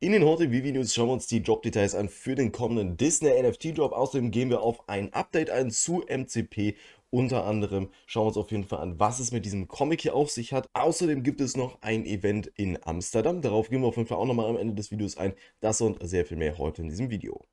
In den heutigen Vivi News schauen wir uns die Drop-Details an für den kommenden Disney NFT Drop. Außerdem gehen wir auf ein Update ein zu MCP. Unter anderem schauen wir uns auf jeden Fall an, was es mit diesem Comic hier auf sich hat. Außerdem gibt es noch ein Event in Amsterdam. Darauf gehen wir auf jeden Fall auch nochmal am Ende des Videos ein. Das und sehr viel mehr heute in diesem Video.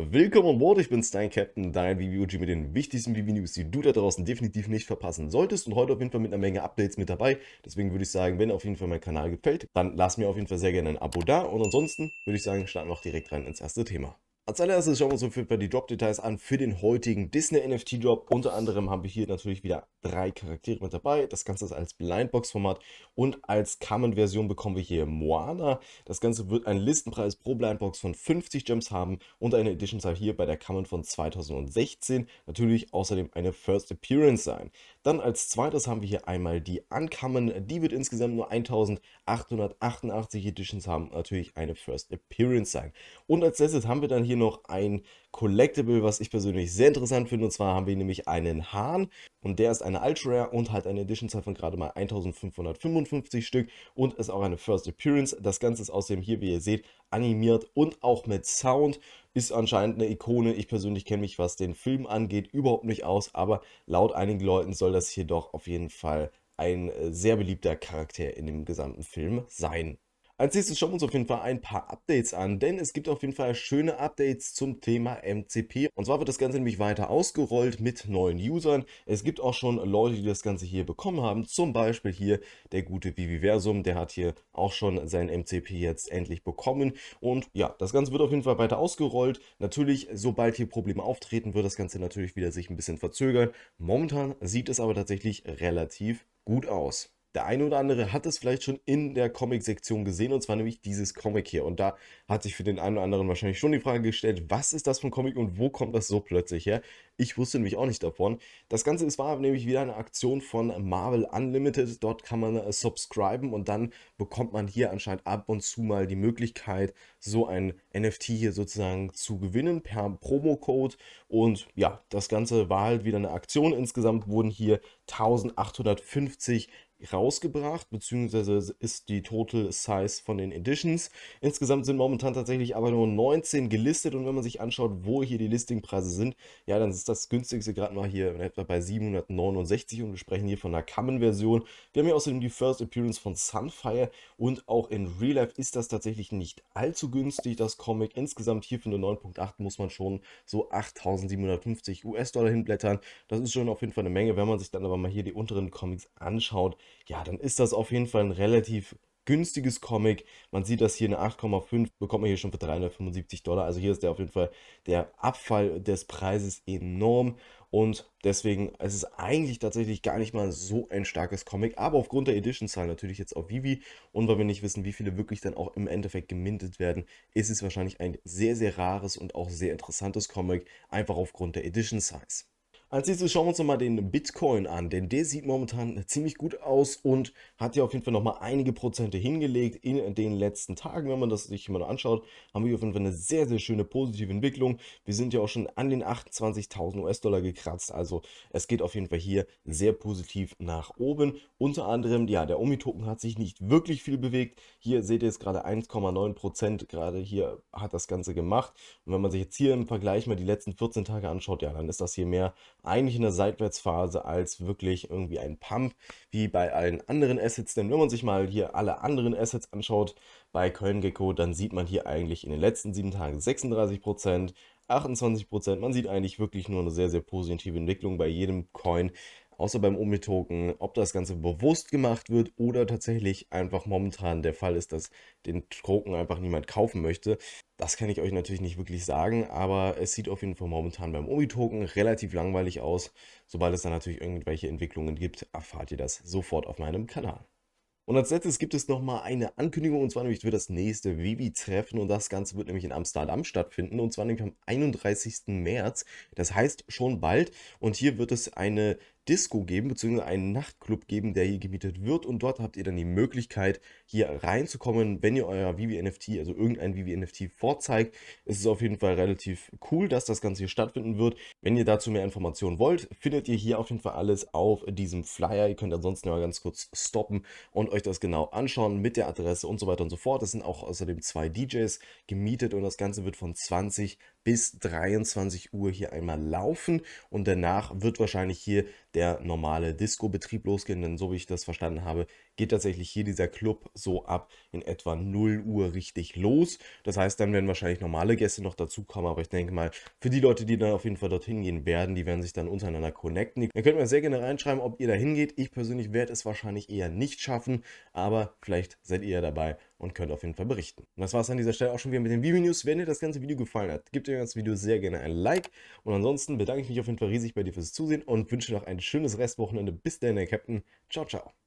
Willkommen an Bord, ich bin Stein Captain, dein VBOG mit den wichtigsten vv News, die du da draußen definitiv nicht verpassen solltest und heute auf jeden Fall mit einer Menge Updates mit dabei. Deswegen würde ich sagen, wenn auf jeden Fall mein Kanal gefällt, dann lass mir auf jeden Fall sehr gerne ein Abo da und ansonsten würde ich sagen, starten wir auch direkt rein ins erste Thema. Als allererstes schauen wir uns auf jeden die Drop-Details an für den heutigen Disney-NFT-Drop. Unter anderem haben wir hier natürlich wieder drei Charaktere mit dabei. Das Ganze ist als Blindbox-Format und als Common-Version bekommen wir hier Moana. Das Ganze wird einen Listenpreis pro Blindbox von 50 Gems haben und eine Edition-Zahl hier bei der Common von 2016. Natürlich außerdem eine First Appearance sein. Dann als zweites haben wir hier einmal die Uncommon. Die wird insgesamt nur 1888 Editions haben, natürlich eine First Appearance sein. Und als letztes haben wir dann hier noch ein Collectible, was ich persönlich sehr interessant finde. Und zwar haben wir nämlich einen Hahn und der ist eine Ultra Rare und hat eine Edition-Zahl von gerade mal 1555 Stück und ist auch eine First Appearance. Das Ganze ist außerdem hier, wie ihr seht, animiert und auch mit Sound. Ist anscheinend eine Ikone. Ich persönlich kenne mich, was den Film angeht, überhaupt nicht aus, aber laut einigen Leuten soll das hier doch auf jeden Fall ein äh, sehr beliebter Charakter in dem gesamten Film sein. Als nächstes schauen wir uns auf jeden Fall ein paar Updates an, denn es gibt auf jeden Fall schöne Updates zum Thema MCP. Und zwar wird das Ganze nämlich weiter ausgerollt mit neuen Usern. Es gibt auch schon Leute, die das Ganze hier bekommen haben. Zum Beispiel hier der gute Viviversum, der hat hier auch schon sein MCP jetzt endlich bekommen. Und ja, das Ganze wird auf jeden Fall weiter ausgerollt. Natürlich, sobald hier Probleme auftreten, wird das Ganze natürlich wieder sich ein bisschen verzögern. Momentan sieht es aber tatsächlich relativ gut aus der eine oder andere hat es vielleicht schon in der Comic-Sektion gesehen, und zwar nämlich dieses Comic hier. Und da hat sich für den einen oder anderen wahrscheinlich schon die Frage gestellt, was ist das für ein Comic und wo kommt das so plötzlich her? Ich wusste nämlich auch nicht davon. Das Ganze ist, war nämlich wieder eine Aktion von Marvel Unlimited. Dort kann man äh, subscriben und dann bekommt man hier anscheinend ab und zu mal die Möglichkeit, so ein NFT hier sozusagen zu gewinnen per Promocode. Und ja, das Ganze war halt wieder eine Aktion. Insgesamt wurden hier 1850 rausgebracht, beziehungsweise ist die Total Size von den Editions. Insgesamt sind momentan tatsächlich aber nur 19 gelistet und wenn man sich anschaut, wo hier die Listingpreise sind, ja, dann ist das günstigste gerade mal hier etwa bei 769 und wir sprechen hier von einer Common-Version. Wir haben hier außerdem die First Appearance von Sunfire und auch in Real Life ist das tatsächlich nicht allzu günstig, das Comic. Insgesamt hier für eine 9.8 muss man schon so 8750 US-Dollar hinblättern. Das ist schon auf jeden Fall eine Menge, wenn man sich dann aber mal hier die unteren Comics anschaut, ja, dann ist das auf jeden Fall ein relativ günstiges Comic. Man sieht das hier eine 8,5, bekommt man hier schon für 375 Dollar. Also hier ist der auf jeden Fall der Abfall des Preises enorm. Und deswegen es ist es eigentlich tatsächlich gar nicht mal so ein starkes Comic. Aber aufgrund der Edition-Zahl natürlich jetzt auf Vivi und weil wir nicht wissen, wie viele wirklich dann auch im Endeffekt gemintet werden, ist es wahrscheinlich ein sehr, sehr rares und auch sehr interessantes Comic, einfach aufgrund der Edition-Size. Als nächstes schauen wir uns nochmal den Bitcoin an, denn der sieht momentan ziemlich gut aus und hat ja auf jeden Fall nochmal einige Prozente hingelegt in den letzten Tagen. Wenn man das sich mal anschaut, haben wir auf jeden Fall eine sehr, sehr schöne positive Entwicklung. Wir sind ja auch schon an den 28.000 US-Dollar gekratzt, also es geht auf jeden Fall hier sehr positiv nach oben. Unter anderem, ja, der Omi-Token hat sich nicht wirklich viel bewegt. Hier seht ihr jetzt gerade 1,9 Prozent, gerade hier hat das Ganze gemacht. Und wenn man sich jetzt hier im Vergleich mal die letzten 14 Tage anschaut, ja, dann ist das hier mehr eigentlich in der Seitwärtsphase als wirklich irgendwie ein Pump, wie bei allen anderen Assets. Denn wenn man sich mal hier alle anderen Assets anschaut bei CoinGecko, dann sieht man hier eigentlich in den letzten sieben Tagen 36 Prozent, 28 Prozent. Man sieht eigentlich wirklich nur eine sehr, sehr positive Entwicklung bei jedem Coin außer beim Omi-Token, ob das Ganze bewusst gemacht wird oder tatsächlich einfach momentan der Fall ist, dass den Token einfach niemand kaufen möchte. Das kann ich euch natürlich nicht wirklich sagen, aber es sieht auf jeden Fall momentan beim Omi-Token relativ langweilig aus. Sobald es dann natürlich irgendwelche Entwicklungen gibt, erfahrt ihr das sofort auf meinem Kanal. Und als letztes gibt es nochmal eine Ankündigung und zwar nämlich für das nächste Vivi-Treffen und das Ganze wird nämlich in Amsterdam stattfinden und zwar nämlich am 31. März, das heißt schon bald und hier wird es eine Disco geben, beziehungsweise einen Nachtclub geben, der hier gemietet wird. Und dort habt ihr dann die Möglichkeit, hier reinzukommen, wenn ihr euer Vivi-NFT, also irgendein Vivi-NFT vorzeigt. Es ist auf jeden Fall relativ cool, dass das Ganze hier stattfinden wird. Wenn ihr dazu mehr Informationen wollt, findet ihr hier auf jeden Fall alles auf diesem Flyer. Ihr könnt ansonsten mal ganz kurz stoppen und euch das genau anschauen mit der Adresse und so weiter und so fort. Es sind auch außerdem zwei DJs gemietet und das Ganze wird von 20 bis 23 Uhr hier einmal laufen und danach wird wahrscheinlich hier der der normale Disco-Betrieb losgehen. Denn so wie ich das verstanden habe, geht tatsächlich hier dieser Club so ab in etwa 0 Uhr richtig los. Das heißt, dann werden wahrscheinlich normale Gäste noch dazukommen. Aber ich denke mal, für die Leute, die dann auf jeden Fall dorthin gehen werden, die werden sich dann untereinander connecten. Ihr könnt mir sehr gerne reinschreiben, ob ihr da hingeht. Ich persönlich werde es wahrscheinlich eher nicht schaffen, aber vielleicht seid ihr ja dabei und könnt auf jeden Fall berichten. Und das war es an dieser Stelle auch schon wieder mit den Video-News. Wenn dir das ganze Video gefallen hat, gebt dem ganzen Video sehr gerne ein Like. Und ansonsten bedanke ich mich auf jeden Fall riesig bei dir fürs Zusehen und wünsche noch ein schönes Restwochenende. Bis dann, der Captain. Ciao, ciao.